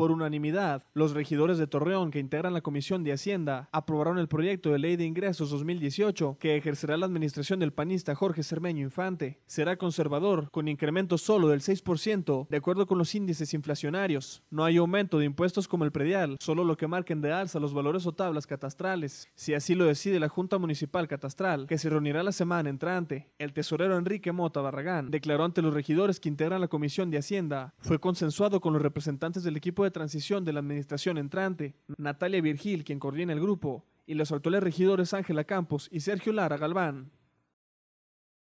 Por unanimidad, los regidores de Torreón que integran la Comisión de Hacienda aprobaron el proyecto de ley de ingresos 2018 que ejercerá la administración del panista Jorge Cermeño Infante. Será conservador, con incremento solo del 6%, de acuerdo con los índices inflacionarios. No hay aumento de impuestos como el predial, solo lo que marquen de alza los valores o tablas catastrales. Si así lo decide la Junta Municipal Catastral, que se reunirá la semana entrante, el tesorero Enrique Mota Barragán declaró ante los regidores que integran la Comisión de Hacienda, fue consensuado con los representantes del equipo de transición de la administración entrante, Natalia Virgil, quien coordina el grupo, y los actuales regidores Ángela Campos y Sergio Lara Galván,